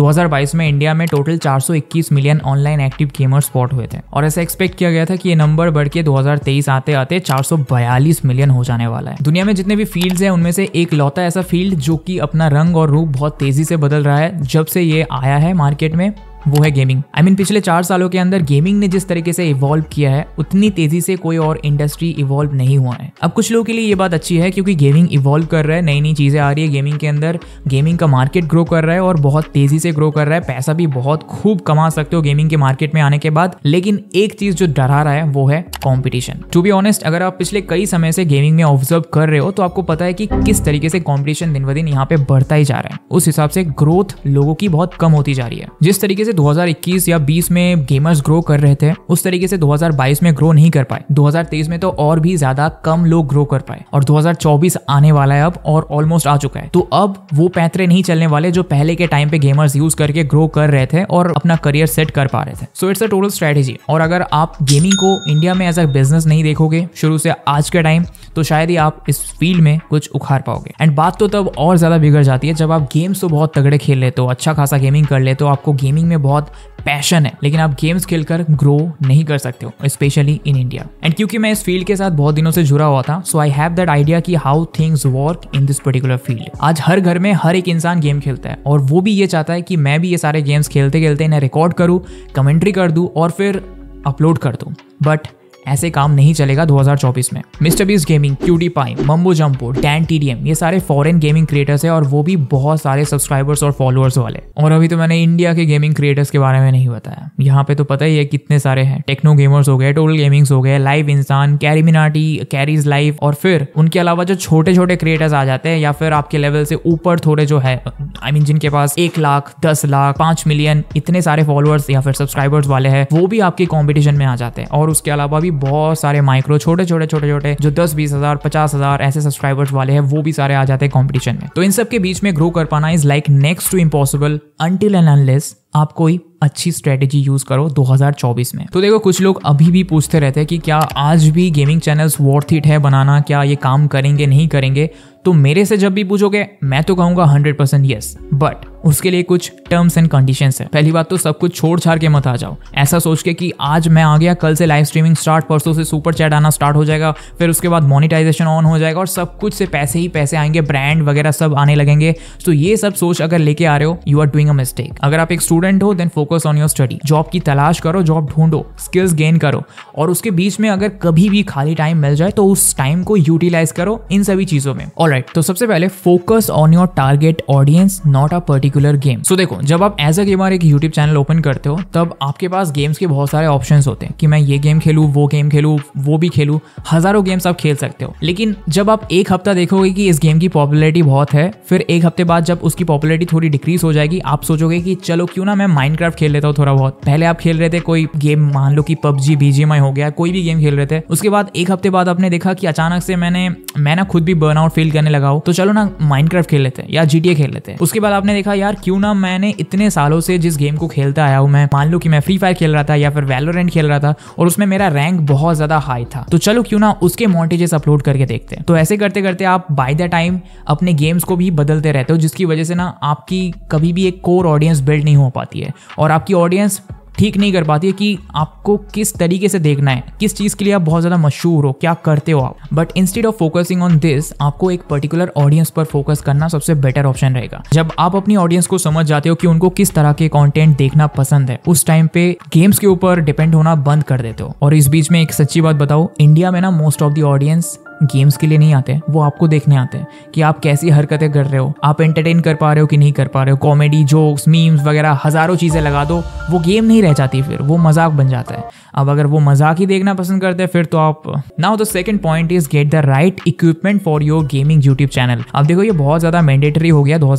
2022 में इंडिया में total 421 million online active gamer spot हुए थे और ऐसा एक्सपेक्ट किया गया था कि ये नंबर बढ़ के 2023 आते आते 442 मिलियन हो जाने वाला है दुनिया में जितने भी फील्ड्स हैं उनमें से एक लौता ऐसा फील्ड जो कि अपना रंग और रूप बहुत तेजी से बदल रहा है जब से ये आया है मार्केट में वो है gaming I I mean mean, पिछले चार सालों के अंदर गेमिंग ने जिस तरीके से इवॉल्व किया है उतनी तेजी से कोई और इंडस्ट्री इवॉल्व नहीं हुआ है अब कुछ लोगों के लिए ये बात अच्छी है क्योंकि गेमिंग इवॉल्व कर रहा है नई नई चीज़ें आ रही है गेमिंग के अंदर गेमिंग का मार्केट ग्रो कर रहा है और बहुत तेजी से ग्रो कर रहा है पैसा भी बहुत खूब कमा सकते हो गेमिंग के मार्केट में आने के बाद लेकिन एक चीज जो डरा रहा है वो है कॉम्पिटिशन टू बी ऑनेस्ट अगर आप पिछले कई समय से गेमिंग में ऑब्जर्व कर रहे हो तो आपको पता है कि किस तरीके से कॉम्पिटिशन दिन ब दिन यहाँ पे बढ़ता ही जा रहा है उस हिसाब से ग्रोथ लोगों की बहुत कम होती जा रही है जिस तरीके से 2021 या 20 में गेमर्स ग्रो कर रहे थे उस तरीके से 2022 में ग्रो नहीं कर पाए 2023 में तो और भी ज्यादा कम लोग ग्रो कर पाए और 2024 आने वाला है अब और ऑलमोस्ट आ चुका है तो अब वो पैतरे नहीं चलने वाले जो पहले के टाइम पे गेमर्स यूज करके ग्रो कर रहे थे और अपना करियर सेट कर पा रहे थे so it's a total strategy और अगर आप गेमिंग को इंडिया में एज अ बिजनेस नहीं देखोगे शुरू से आज के टाइम तो शायद ही आप इस फील्ड में कुछ उखाड़ पाओगे एंड बात तो तब और ज्यादा बिगड़ जाती है जब आप गेम्स तो बहुत तगड़े खेल लेते हो अच्छा खासा गेमिंग कर लेते हो आपको गेमिंग में में बहुत पैशन है लेकिन आप गेम्स खेलकर ग्रो नहीं कर सकते हो स्पेशली इन इंडिया एंड क्योंकि मैं इस फील्ड के साथ बहुत दिनों से जुड़ा हुआ था so I have that idea कि how things work in this particular field आज हर घर में हर एक इंसान गेम खेलता है और वो भी ये चाहता है कि मैं भी ये सारे गेम्स खेलते खेलते इन्हें रिकॉर्ड करूँ कमेंट्री कर दूँ और फिर अपलोड कर दूँ बट ऐसे काम नहीं चलेगा 2024 में मिस्टर बीस गेमिंग क्यूडी पाई मम्बो जम्पो डैन टीडीएम ये सारे फॉरेन गेमिंग क्रिएटर्स है और वो भी बहुत सारे सब्सक्राइबर्स और फॉलोअर्स वाले और अभी तो मैंने इंडिया के गेमिंग क्रिएटर्स के बारे में नहीं बताया यहाँ पे तो पता ही है कितने सारे हैं टेक्नो गेमर्स हो गए टोटल गेमिंग्स हो गए लाइव इंसान कैरी मिनाटी कैरीज लाइव और फिर उनके अलावा जो छोटे छोटे क्रिएटर्स आ जाते हैं या फिर आपके लेवल से ऊपर थोड़े जो है आई I मीन mean, जिनके पास एक लाख दस लाख पांच मिलियन इतने सारे फॉलोअर्स या फिर सब्सक्राइबर्स वाले हैं वो भी आपके कॉम्पिटिशन में आ जाते हैं और उसके अलावा भी बहुत सारे माइक्रो छोटे छोटे छोटे छोटे जो दस बीस हजार पचास हजार ऐसे सब्सक्राइबर्स वाले हैं वो भी सारे आ जाते हैं कॉम्पिटिशन में तो इन सब के बीच में ग्रो कर पाना is like next to impossible until and unless आप कोई अच्छी स्ट्रेटेजी यूज करो 2024 में तो देखो कुछ लोग अभी भी पूछते रहते हैं कि क्या आज भी गेमिंग चैनल्स वॉर्थ इट है बनाना क्या ये काम करेंगे नहीं करेंगे तो मेरे से जब भी पूछोगे मैं तो कहूंगा 100% परसेंट यस बट उसके लिए कुछ टर्म्स एंड कंडीशंस है पहली बात तो सब कुछ छोड़ छाड़ के मत आ जाओ ऐसा सोच के कि आज मैं आ गया कल से लाइव स्ट्रीमिंग स्टार्ट परसों से सुपर चैट आना स्टार्ट हो जाएगा फिर उसके बाद मोनिटाइजेशन ऑन हो जाएगा और सब कुछ से पैसे ही पैसे आएंगे ब्रांड वगैरह सब आने लगेंगे तो ये सब सोच अगर लेके आ रहे हो you are doing a mistake अगर आप एक स्टूडेंट स्टूडेंट हो then focus on your study job की तलाश करो जॉब ढूंढो स्किल्स गेन करो और उसके बीच में अगर कभी भी खाली टाइम मिल जाए तो उस टाइम को यूटिलाइज करो इन सभी चीजों में ऑल right, तो सबसे पहले focus on your target audience not a particular game so देखो जब आप एज अ गेमर एक यूट्यूब चैनल ओपन करते हो तब आपके पास गेम्स के बहुत सारे ऑप्शन होते हैं कि मैं ये गेम खेलू वो गेम खेलू वो भी खेलू हजारों गेम्स आप खेल सकते हो लेकिन जब आप एक हफ्ता देखोगे कि इस गेम की पॉपुलरिटी बहुत है फिर एक हफ्ते बाद जब उसकी पॉपुलरिटी थोड़ी डिक्रीज हो जाएगी आप सोचोगे कि चलो क्यों ना मैं माइनक्राफ्ट खेल लेता हूँ थोड़ा बहुत पहले आप खेल रहे थे कोई गेम मान लो कि पबजी बीजीएमआई हो गया कोई भी गेम खेल रहे थे उसके बाद एक हफ्ते बाद आपने देखा कि अचानक से मैंने मैं ना खुद भी बर्नआउट फील करने लगा हूँ तो चलो ना माइनक्राफ्ट खेल लेते हैं या जीटीए खेल लेते हैं उसके बाद आपने देखा यार क्यों ना मैंने इतने सालों से जिस गेम को खेलता आया हूँ मैं मान लो कि मैं फ्री फायर खेल रहा था या फिर वेलोरेंट खेल रहा था और उसमें मेरा रैंक बहुत ज्यादा हाई था तो चलो क्यों ना उसके मॉन्टेजेस अपलोड करके देखते हैं तो ऐसे करते करते आप बाय द टाइम अपने गेम्स को भी बदलते रहते हो जिसकी वजह से ना आपकी कभी भी एक कोर ऑडियंस बिल्ड नहीं हो पा पाती है और आपकी ऑडियंस ठीक नहीं कर पाती है कि आपको किस तरीके से देखना है किस चीज़ के लिए आप बहुत ज़्यादा मशहूर हो क्या करते हो आप but instead of focusing on this आपको एक पर्टिकुलर ऑडियंस पर फोकस करना सबसे बेटर ऑप्शन रहेगा जब आप अपनी ऑडियंस को समझ जाते हो कि उनको किस तरह के कॉन्टेंट देखना पसंद है उस टाइम पे गेम्स के ऊपर डिपेंड होना बंद कर देते हो और इस बीच में एक सच्ची बात बताओ इंडिया में ना most of the audience games के लिए नहीं आते वो आपको देखने आते हैं कि आप कैसी हरकतें कर रहे हो आप एंटरटेन कर पा रहे हो कि नहीं कर पा रहे हो कॉमेडी जोक्स मीम्स वगैरह हज़ारों चीज़ें लगा दो वो गेम नहीं रह जाती फिर वो मजाक बन जाता है अब अगर वो मजाक ही देखना पसंद करते हैं फिर तो आप now the second point is get the right equipment for your gaming YouTube channel अब देखो ये बहुत ज़्यादा मैंडेटरी हो गया दो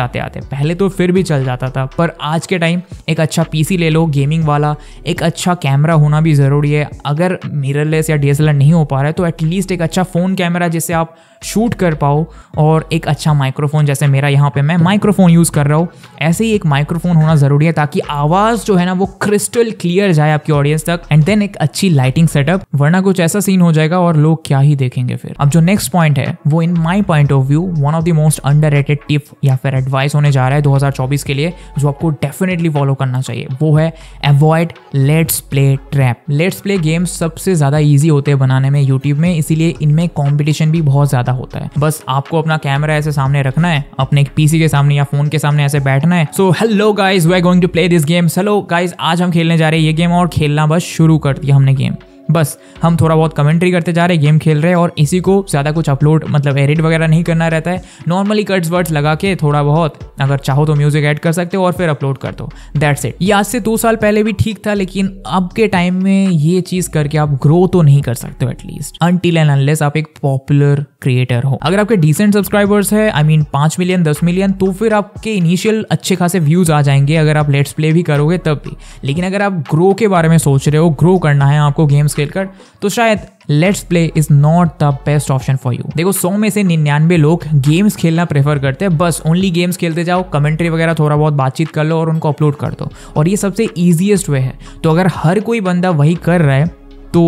आते आते पहले तो फिर भी चल जाता था पर आज के टाइम एक अच्छा पीसी ले लो गेमिंग वाला एक अच्छा कैमरा होना भी ज़रूरी है अगर मिररलेस या डी नहीं हो पा रहा है तो एटलीस्ट एक अच्छा फ़ोन कैमरा जिसे आप शूट कर पाओ और एक अच्छा माइक्रोफोन जैसे मेरा यहाँ पे मैं माइक्रोफोन यूज़ कर रहा हूँ ऐसे ही एक माइक्रोफोन होना जरूरी है ताकि आवाज जो है ना वो क्रिस्टल क्लियर जाए आपकी ऑडियंस तक एंड देन एक अच्छी लाइटिंग सेटअप वरना कुछ ऐसा सीन हो जाएगा और लोग क्या ही देखेंगे फिर अब जो नेक्स्ट पॉइंट है वो in my point of view one of the most under tip या फिर एडवाइस होने जा रहा है दो के लिए जो आपको डेफिनेटली फॉलो करना चाहिए वो है avoid let's play trap let's play games सबसे ज्यादा ईजी होते हैं बनाने में यूट्यूब में इसीलिए इनमें कॉम्पिटिशन भी बहुत ज्यादा होता है बस आपको अपना कैमरा ऐसे सामने रखना है अपने पीसी के सामने या फोन के सामने ऐसे बैठना देखना है so hello guys we going to play this game hello guys आज हम खेलने जा रहे हैं ये गेम और खेलना बस शुरू कर दिया हमने गेम बस हम थोड़ा बहुत कमेंट्री करते जा रहे हैं गेम खेल रहे हैं और इसी को ज़्यादा कुछ अपलोड मतलब एडिट वगैरह नहीं करना रहता है नॉर्मली कट्स वर्ड्स लगा के थोड़ा बहुत अगर चाहो तो म्यूज़िक ऐड कर सकते हो और फिर अपलोड कर दो दैट्स इट ये आज से दो साल पहले भी ठीक था लेकिन अब के टाइम में ये चीज़ करके आप ग्रो तो नहीं कर सकते एटलीस्ट अनटिल एंड अनलेस आप एक पॉपुलर क्रिएटर हो अगर आपके डिसेंट सब्सक्राइबर्स है आई मीन पांच मिलियन दस मिलियन तो फिर आपके इनिशियल अच्छे खासे व्यूज आ जाएंगे अगर आप लेट्स प्ले भी करोगे तब भी लेकिन अगर आप ग्रो के बारे में सोच रहे हो ग्रो करना है आपको गेम्स सेल कर तो शायद let's play is not the best option for you देखो सौ में से निन्यानवे लोग गेम्स खेलना प्रेफर करते हैं बस ओनली गेम्स खेलते जाओ कमेंट्री वगैरह थोड़ा बहुत बातचीत कर लो और उनको अपलोड कर दो और ये सबसे ईजिएस्ट वे है तो अगर हर कोई बंदा वही कर रहा है तो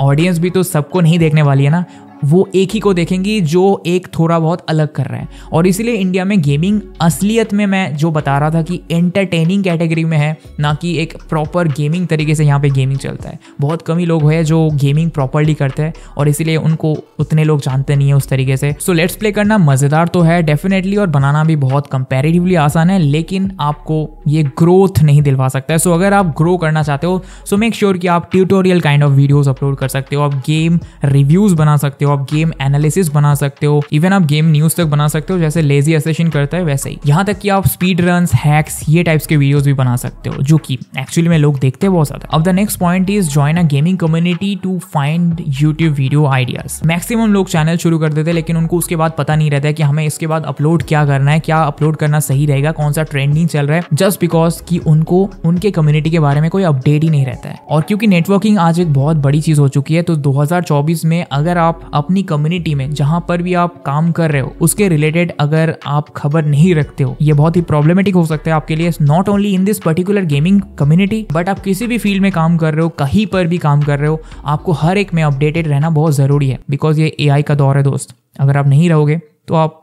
ऑडियंस भी तो सबको नहीं देखने वाली है ना वो एक ही को देखेंगी जो एक थोड़ा बहुत अलग कर रहा है और इसीलिए इंडिया में गेमिंग असलियत में मैं जो बता रहा था कि एंटरटेनिंग कैटेगरी में है ना कि एक प्रॉपर गेमिंग तरीके से यहाँ पे गेमिंग चलता है बहुत कम ही लोग हैं जो गेमिंग प्रॉपरली करते हैं और इसीलिए उनको उतने लोग जानते नहीं है उस तरीके से सो लेट्स प्ले करना मज़ेदार तो है डेफिनेटली और बनाना भी बहुत कंपेरेटिवली आसान है लेकिन आपको ये ग्रोथ नहीं दिलवा सकता है सो so, अगर आप ग्रो करना चाहते हो सो मेक श्योर कि आप tutorial kind of videos upload कर सकते हो आप गेम रिव्यूज़ बना सकते हो आप गेम एनालिसिस बना सकते हो इवन आप गेम न्यूज तक बना सकते हो जैसे लेजी असेशन करता है वैसे ही यहाँ तक कि आप स्पीड रन हैक्स ये टाइप्स के वीडियोज भी बना सकते हो जो कि एक्चुअली में लोग देखते बहुत ज्यादा अब the next point is join a gaming community to find YouTube video ideas maximum लोग चैनल शुरू कर देते लेकिन उनको उसके बाद पता नहीं रहता है कि हमें इसके बाद अपलोड क्या करना है क्या अपलोड करना सही रहेगा कौन सा ट्रेंडिंग चल रहा है जस्ट बिकॉज कि उनको उनके कम्युनिटी के बारे में कोई अपडेट ही नहीं रहता है और क्योंकि नेटवर्किंग आज एक बहुत बड़ी चीज हो चुकी है तो 2024 में अगर आप अपनी कम्युनिटी में जहाँ पर भी आप काम कर रहे हो उसके रिलेटेड अगर आप खबर नहीं रखते हो ये बहुत ही प्रॉब्लमेटिक हो सकता है आपके लिए not only in this particular gaming community but आप किसी भी फील्ड में काम कर रहे हो कहीं पर भी काम कर रहे हो आपको हर एक में अपडेटेड रहना बहुत ज़रूरी है बिकॉज ये ए का दौर है दोस्त अगर आप नहीं रहोगे तो आप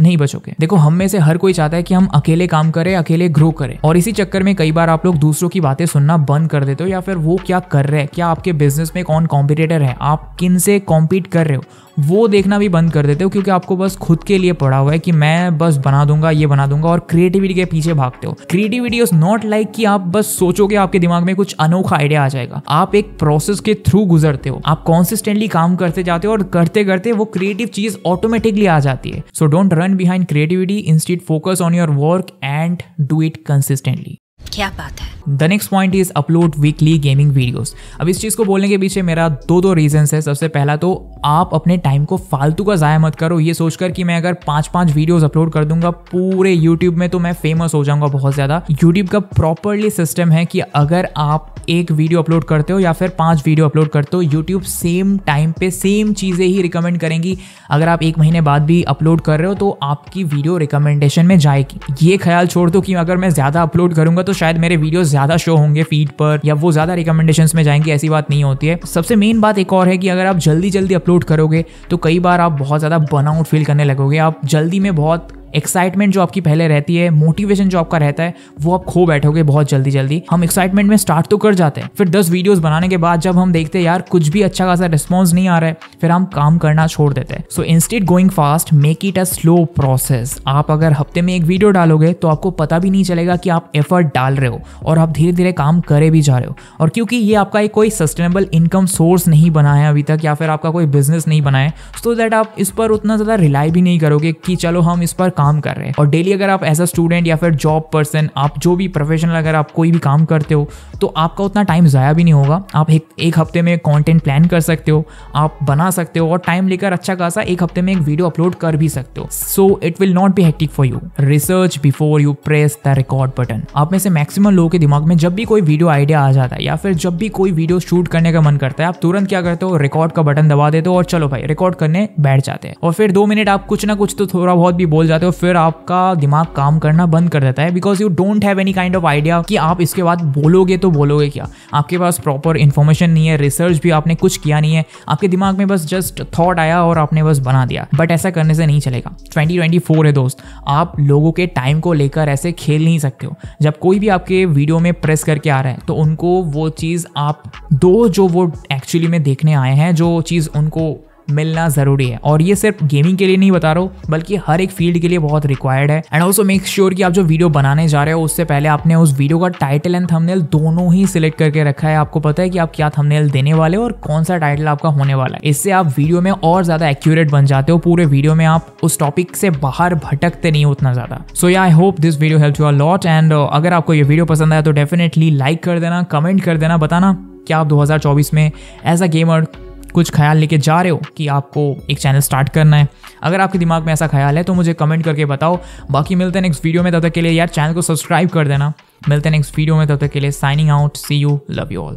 नहीं बचोगे देखो हम में से हर कोई चाहता है कि हम अकेले काम करें अकेले ग्रो करें और इसी चक्कर में कई बार आप लोग दूसरों की बातें सुनना बंद कर देते हो या फिर वो क्या कर रहे हैं क्या आपके बिजनेस में कौन कॉम्पिटेटर है आप किन से कॉम्पीट कर रहे हो वो देखना भी बंद कर देते हो क्योंकि आपको बस खुद के लिए पड़ा हुआ है कि मैं बस बना दूंगा ये बना दूंगा और क्रिएटिविटी के पीछे भागते हो क्रिएटिविटी इज नॉट लाइक कि आप बस सोचोगे आपके दिमाग में कुछ अनोखा आइडिया आ जाएगा आप एक प्रोसेस के थ्रू गुजरते हो आप कॉन्सिस्टेंटली काम करते जाते हो और करते करते वो क्रिएटिव चीज ऑटोमेटिकली आ जाती है so don't run behind creativity instead focus on your work and do it consistently क्या बात है the next point is upload weekly gaming videos अब इस चीज़ को बोलने के पीछे मेरा दो दो रीजन है सबसे पहला तो आप अपने टाइम को फालतू का ज़ाया मत करो ये सोचकर कि मैं अगर पाँच पाँच वीडियोस अपलोड कर दूंगा पूरे यूट्यूब में तो मैं फेमस हो जाऊंगा बहुत ज़्यादा यूट्यूब का प्रॉपरली सिस्टम है कि अगर आप एक वीडियो अपलोड करते हो या फिर पाँच वीडियो अपलोड करते हो यूट्यूब सेम टाइम पे सेम चीज़ें ही रिकमेंड करेंगी अगर आप एक महीने बाद भी अपलोड कर रहे हो तो आपकी वीडियो रिकमेंडेशन में जाएगी ये ख्याल छोड़ दो कि अगर मैं ज़्यादा अपलोड करूंगा तो तो शायद मेरे वीडियो ज्यादा शो होंगे फीड पर या वो ज्यादा रिकमेंडेशन में जाएंगे ऐसी बात नहीं होती है सबसे मेन बात एक और है कि अगर आप जल्दी जल्दी अपलोड करोगे तो कई बार आप बहुत ज्यादा बर्नआउट फील करने लगोगे आप जल्दी में बहुत एक्साइटमेंट जो आपकी पहले रहती है मोटिवेशन जो आपका रहता है वो आप खो बैठोगे बहुत जल्दी जल्दी हम एक्साइटमेंट में स्टार्ट तो कर जाते हैं फिर दस वीडियोज बनाने के बाद जब हम देखते हैं यार कुछ भी अच्छा खासा रिस्पॉन्स नहीं आ रहा है फिर हम काम करना छोड़ देते हैं so instead going fast make it a slow process आप अगर हफ्ते में एक वीडियो डालोगे तो आपको पता भी नहीं चलेगा कि आप एफर्ट डाल रहे हो और आप धीरे धीरे काम करे भी जा रहे हो और क्योंकि ये आपका एक कोई सस्टेनेबल इनकम सोर्स नहीं बना है अभी तक या फिर आपका कोई बिजनेस नहीं बना है सो so दैट आप इस पर उतना ज़्यादा रिलाई भी नहीं करोगे कि चलो हम इस पर काम कर रहे हैं और डेली अगर आप एज अ स्टूडेंट या फिर जॉब पर्सन आप जो भी प्रोफेशनल अगर आप कोई भी काम करते हो तो आपका उतना टाइम ज़ाया भी नहीं होगा आप एक एक हफ्ते में कॉन्टेंट प्लान कर सकते हो आप बना सकते हो और टाइम लेकर अच्छा खासा एक हफ्ते में एक वीडियो अपलोड कर भी सकते हो so it will not be hectic for you research before you press the record button आप में से मैक्सिमम लोगों के दिमाग में जब भी कोई वीडियो आइडिया आ जाता है या फिर जब भी कोई वीडियो शूट करने का मन करता है आप तुरंत क्या करते हो रिकॉर्ड का बटन दबा देते हो और चलो भाई रिकॉर्ड करने बैठ जाते हैं और फिर दो मिनट आप कुछ ना कुछ तो थोड़ा बहुत भी बोल जाते हो फिर आपका दिमाग काम करना बंद कर देता है because you don't have any kind of idea कि आप इसके बाद बोलोगे तो बोलोगे क्या आपके पास प्रॉपर इन्फॉर्मेशन नहीं है रिसर्च भी आपने कुछ किया नहीं है आपके दिमाग में बस जस्ट थॉट आया और आपने बस बना दिया बट ऐसा करने से नहीं चलेगा ट्वेंटी ट्वेंटी फोर है दोस्त आप लोगों के टाइम को लेकर ऐसे खेल नहीं सकते हो जब कोई भी आपके वीडियो में प्रेस करके आ रहा है तो उनको वो चीज़ आप दो जो वो एक्चुअली में देखने आए हैं जो चीज़ उनको मिलना ज़रूरी है और ये सिर्फ गेमिंग के लिए नहीं बता रहा हूँ बल्कि हर एक फील्ड के लिए बहुत रिक्वायर्ड है एंड ऑल्सो मेक श्योर कि आप जो वीडियो बनाने जा रहे हो उससे पहले आपने उस वीडियो का टाइटल एंड थंबनेल दोनों ही सिलेक्ट करके रखा है आपको पता है कि आप क्या थंबनेल देने वाले हो और कौन सा टाइटल आपका होने वाला है इससे आप वीडियो में और ज़्यादा एक्यूरेट बन जाते हो पूरे वीडियो में आप उस टॉपिक से बाहर भटकते नहीं उतना ज़्यादा so yeah I hope this video help you a lot and अगर आपको ये वीडियो पसंद आया तो डेफिनेटली लाइक कर देना कमेंट कर देना बताना क्या आप 2024 में एज अ गेमर कुछ ख्याल लेके जा रहे हो कि आपको एक चैनल स्टार्ट करना है अगर आपके दिमाग में ऐसा ख्याल है तो मुझे कमेंट करके बताओ बाकी मिलते हैं नेक्स्ट वीडियो में तब तक के लिए यार चैनल को सब्सक्राइब कर देना मिलते हैं नेक्स्ट वीडियो में तब तक के लिए signing out see you love you all